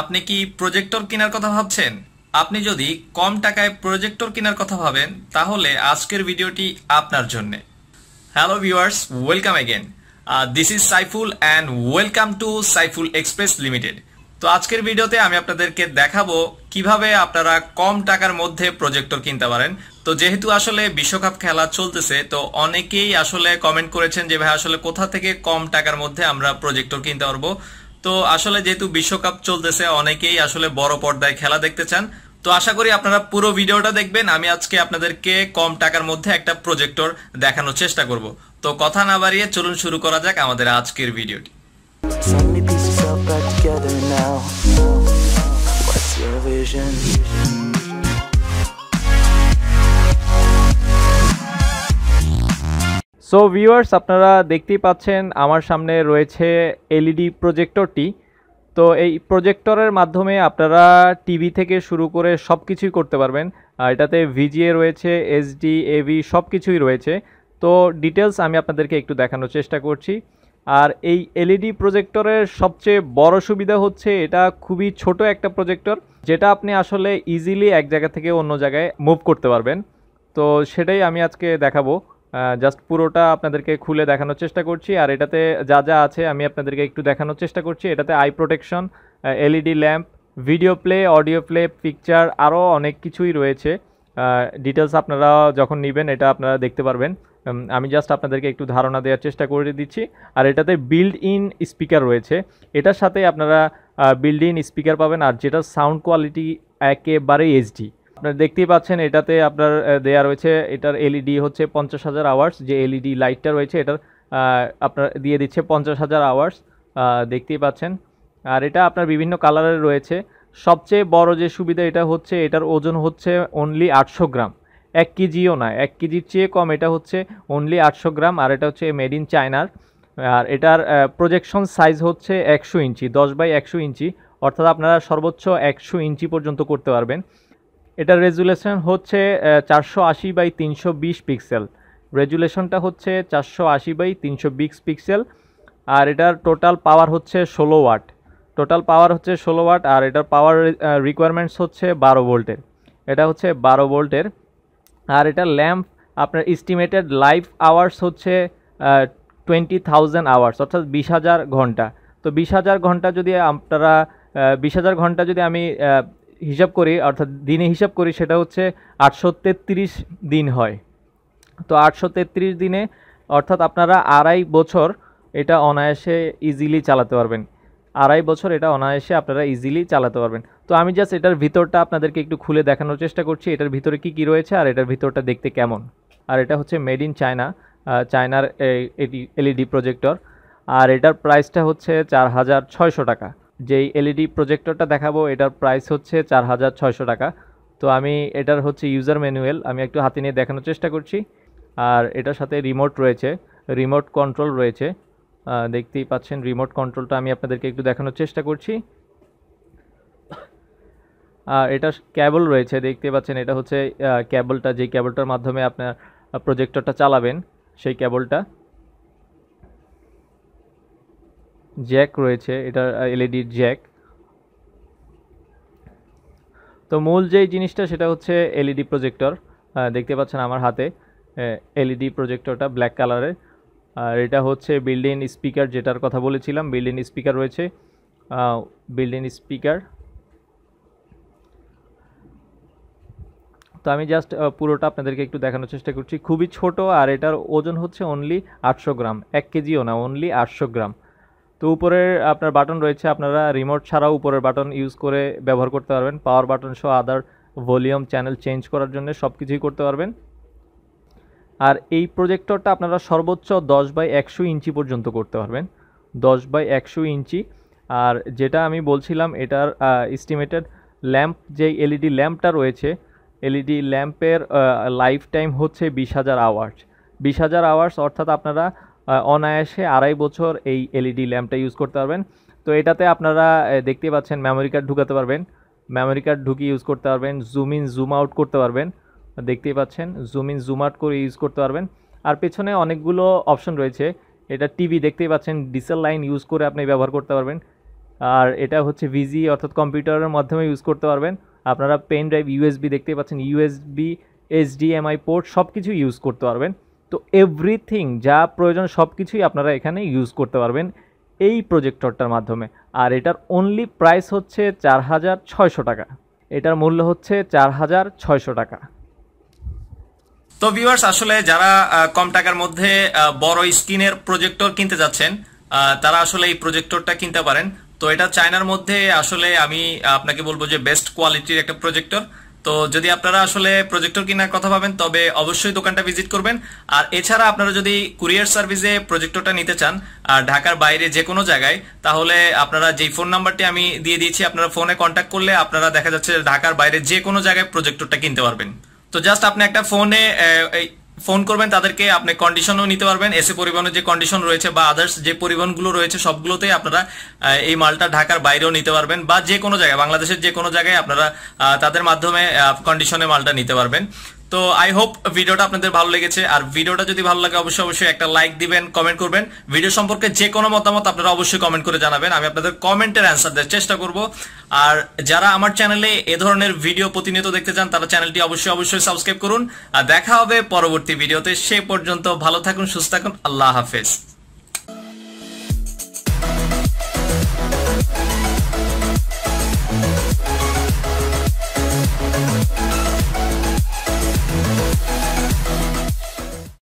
আপনি কি প্রজেক্টর কেনার কথা ভাবছেন আপনি যদি কম টাকায় প্রজেক্টর কেনার কথা ভাবেন তাহলে আজকের ভিডিওটি আপনার জন্য hello viewers welcome again this is Saiful and welcome to Saiful express limited তো আজকের ভিডিওতে আমি আপনাদেরকে দেখাবো কিভাবে আপনারা কম টাকার মধ্যে প্রজেক্টর কিনতে পারেন তো যেহেতু আসলে বিশ্বকাপ খেলা চলতেছে তো অনেকেই আসলে কমেন্ট করেছেন যে ভাই আসলে কোথা থেকে কম টাকার মধ্যে আমরা প্রজেক্টর কিনতে পারবো তো আসলে যেহেতু বিশ্বকাপ চলতেছে অনেকেই আসলে বড় পর্দায় খেলা দেখতে চান তো আশা করি আপনারা পুরো ভিডিওটা দেখবেন আমি আজকে আপনাদেরকে কম টাকার মধ্যে একটা প্রজেক্টর দেখানোর চেষ্টা করব তো কথা না বাড়িয়ে চলুন শুরু করা যাক আমাদের আজকের ভিডিওটি vision. সো ভিউয়ার্স আপনারা দেখতেই পাচ্ছেন আমার সামনে রয়েছে এলইডি প্রজেক্টরটি e তো এই প্রজেক্টরের মাধ্যমে আপনারা টিভি থেকে শুরু করে সব কিছুই করতে পারবেন এটাতে ভিজিএ রয়েছে এসডি এভি সব কিছুই রয়েছে তো ডিটেলস আমি আপনাদেরকে একটু দেখানোর চেষ্টা করছি আর এই e এলইডি প্রজেক্টরের সবচেয়ে বড় সুবিধা হচ্ছে এটা খুবই ছোট একটা প্রজেক্টর যেটা আপনি আসলে ইজিলি এক জায়গা থেকে অন্য জায়গায় মুভ করতে পারবেন তো সেটাই আমি আজকে দেখাবো জাস্ট পুরোটা আপনাদেরকে খুলে দেখানোর চেষ্টা করছি আর এটাতে যা যা আছে আমি আপনাদেরকে একটু দেখানোর চেষ্টা করছি এটাতে eye protection LED lamp video play audio play picture আরও অনেক কিছুই রয়েছে ডিটেলস আপনারা যখন নেবেন এটা আপনারা দেখতে পারবেন আমি জাস্ট আপনাদেরকে একটু ধারণা দেওয়ার চেষ্টা করে দিচ্ছি আর এটাতে বিল্ড ইন স্পিকার রয়েছে এটার সাথে আপনারা বিল্ড ইন স্পিকার পাবেন আর যেটার সাউন্ড কোয়ালিটি একেবারে এইচডি আপনার দেখতেই পাচ্ছেন এটাতে আপনার দেওয়া রয়েছে এটার এলইডি e হচ্ছে পঞ্চাশ হাজার আওয়ার্স যে এলইডি লাইটটা e রয়েছে এটার আপনার দিয়ে দিচ্ছে পঞ্চাশ হাজার আওয়ার্স দেখতেই পাচ্ছেন আর এটা আপনার বিভিন্ন কালারের রয়েছে সবচেয়ে বড় যে সুবিধা এটা হচ্ছে এটার ওজন হচ্ছে অনলি আটশো গ্রাম এক কেজিও না এক কেজির চেয়ে কম এটা হচ্ছে অনলি আটশো গ্রাম আর এটা হচ্ছে মেড ইন চায়নার আর এটার প্রজেকশন সাইজ হচ্ছে একশো ইঞ্চি দশ বাই একশো ইঞ্চি অর্থাৎ আপনারা সর্বোচ্চ একশো ইঞ্চি পর্যন্ত করতে পারবেন এটার রেজুলেশন হচ্ছে চারশো আশি বাই তিনশো বিশ পিক্সেল রেজুলেশনটা হচ্ছে চারশো আশি বাই তিনশো বিশ পিক্সেল আর এটার টোটাল পাওয়ার হচ্ছে ষোলো ওয়াট টোটাল পাওয়ার হচ্ছে ষোলো ওয়াট আর এটার পাওয়ার রিকোয়ারমেন্টস হচ্ছে বারো ভোল্টের এটা হচ্ছে বারো ভোল্টের আর এটা ল্যাম্প আপনার এস্টিমেটেড লাইফ আওয়ার্স হচ্ছে টোয়েন্টি থাউজেন্ড আওয়ার্স অর্থাৎ বিশ হাজার ঘন্টা তো বিশ হাজার ঘন্টা যদি আপনারা বিশ হাজার ঘন্টা যদি আমি হিসাব করি অর্থাৎ দিনে হিসাব করি সেটা হচ্ছে আটশো দিন হয় তো আটশো দিনে অর্থাৎ আপনারা আড়াই বছর এটা অনায়াসে ইজিলি চালাতে পারবেন আড়াই বছর এটা অনায়াসে আপনারা ইজিলি চালাতে পারবেন তো আমি জাস্ট এটার ভিতরটা আপনাদেরকে একটু খুলে দেখানোর চেষ্টা করছি এটার ভিতরে কি কি রয়েছে আর এটার ভিতরটা দেখতে কেমন আর এটা হচ্ছে মেড ইন চায়না চায়নার এটি এলইডি প্রজেক্টর আর এটার প্রাইসটা হচ্ছে চার হাজার ছয়শো টাকা যেই এলইডি প্রজেক্টরটা e দেখাবো এটার প্রাইস হচ্ছে চার হাজার ছয়শো টাকা তো আমি এটার হচ্ছে ইউজার ম্যানুয়েল আমি একটু হাতে নিয়ে দেখানোর চেষ্টা করছি আর এটার সাথে রিমোট রয়েছে রিমোট কন্ট্রোল রয়েছে দেখতেই পাচ্ছেন রিমোট কন্ট্রোলটা আমি আপনাদেরকে একটু দেখানোর চেষ্টা করছি আর এটা ক্যাবল রয়েছে দেখতে পাচ্ছেন এটা হচ্ছে ক্যাবলটা যে ক্যাবলটার মাধ্যমে আপনার প্রজেক্টরটা চালাবেন সেই ক্যাবলটা জ্যাক রয়েছে এটা এলইডির e জ্যাক তো মূল যেই জিনিসটা সেটা হচ্ছে এলইডি প্রজেক্টর e দেখতে পাচ্ছেন আমার হাতে এলইডি প্রজেক্টরটা ব্ল্যাক কালারের আর এটা হচ্ছে বিল্ডিং স্পিকার যেটার কথা বলেছিলাম বিল্ডিং স্পিকার রয়েছে বিল্ডিং স্পিকার তো আমি জাস্ট পুরোটা আপনাদেরকে একটু দেখানোর চেষ্টা করছি খুবই ছোট আর এটার ওজন হচ্ছে অনলি আটশো গ্রাম এক কেজিও না অনলি আটশো গ্রাম তো উপরের আপনার বাটন রয়েছে আপনারা রিমোট ছাড়াও উপরের বাটন ইউজ করে ব্যবহার করতে পারবেন পাওয়ার বাটন সহ আদার ভলিউম চ্যানেল চেঞ্জ করার জন্য সব কিছুই করতে পারবেন আর এই প্রজেক্টরটা আপনারা সর্বোচ্চ দশ বাই একশো ইঞ্চি পর্যন্ত করতে পারবেন দশ বাই একশো ইঞ্চি আর যেটা আমি বলছিলাম এটার এস্টিমেটেড ল্যাম্প যে এলইডি ল্যাম্পটা রয়েছে এলইডি ল্যাম্পের লাইফ টাইম হচ্ছে বিশ হাজার আওয়ার্স বিশ হাজার আওয়ার্স অর্থাৎ আপনারা অনায়াসে আড়াই বছর এই এলইডি ল্যাম্পটা ইউজ করতে পারবেন তো এটাতে আপনারা দেখতে পাচ্ছেন মেমোরি কার্ড ঢুকাতে পারবেন মেমোরি কার্ড ঢুকিয়ে ইউজ করতে পারবেন জুম ইন জুম আউট করতে পারবেন দেখতেই পাচ্ছেন জুম ইন জুম আউট করে ইউজ করতে পারবেন আর পেছনে অনেকগুলো অপশন রয়েছে এটা টিভি দেখতেই পাচ্ছেন ডিসেল লাইন ইউজ করে আপনি ব্যবহার করতে পারবেন আর এটা হচ্ছে ভিজি অর্থাৎ কম্পিউটারের মাধ্যমে ইউজ করতে পারবেন আপনারা পেন ড্রাইভ ইউএসবি দেখতে পাচ্ছেন ইউএসবি এইচডিএমআই পোর্ট সব কিছু ইউজ করতে পারবেন তো এভরিথিং যা প্রয়োজন সব কিছুই আপনারা এখানে ইউজ করতে পারবেন এই প্রজেক্টরটার মাধ্যমে আর এটার অনলি প্রাইস হচ্ছে চার হাজার ছয়শো টাকা এটার মূল্য হচ্ছে চার হাজার ছয়শো টাকা তো ভিউয়ার্স আসলে যারা কম টাকার মধ্যে বড় স্ক্রিনের প্রজেক্টর কিনতে যাচ্ছেন তারা আসলে এই প্রজেক্টরটা কিনতে পারেন তো এটা চায়নার মধ্যে আসলে আমি আপনাকে বলবো যে বেস্ট কোয়ালিটির একটা প্রজেক্টর তো যদি আপনারা আসলে প্রজেক্টর কেনার কথা ভাবেন তবে অবশ্যই দোকানটা ভিজিট করবেন আর এছাড়া আপনারা যদি কুরিয়ার সার্ভিসে প্রজেক্টরটা নিতে চান আর ঢাকার বাইরে যে কোনো জায়গায় তাহলে আপনারা যেই ফোন নাম্বারটি আমি দিয়ে দিয়েছি আপনারা ফোনে কন্ট্যাক্ট করলে আপনারা দেখা যাচ্ছে ঢাকার বাইরে যে কোনো জায়গায় প্রজেক্টরটা কিনতে পারবেন তো জাস্ট আপনি একটা ফোনে ফোন করবেন তাদেরকে আপনি কন্ডিশনও নিতে পারবেন এসে পরিবহনের যে কন্ডিশন রয়েছে বা আদার্স যে পরিবহনগুলো রয়েছে সবগুলোতেই আপনারা এই মালটা ঢাকার বাইরেও নিতে পারবেন বা যে কোনো জায়গায় বাংলাদেশের যে কোনো জায়গায় আপনারা তাদের মাধ্যমে কন্ডিশনে মালটা নিতে পারবেন তো আই হোপ ভিডিওটা আপনাদের ভালো লেগেছে আর ভিডিওটা যদি ভালো লাগে অবশ্যই অবশ্যই একটা লাইক দিবেন কমেন্ট করবেন ভিডিও সম্পর্কে যে কোনো মতামত আপনারা অবশ্যই কমেন্ট করে জানাবেন আমি আপনাদের কমেন্টের অ্যান্সার দেওয়ার চেষ্টা করব আর যারা আমার চ্যানেলে এ ধরনের ভিডিও প্রতিনিয়ত দেখতে চান তারা চ্যানেলটি অবশ্যই অবশ্যই সাবস্ক্রাইব করুন আর দেখা হবে পরবর্তী ভিডিওতে সে পর্যন্ত ভালো থাকুন সুস্থ থাকুন আল্লাহ হাফেজ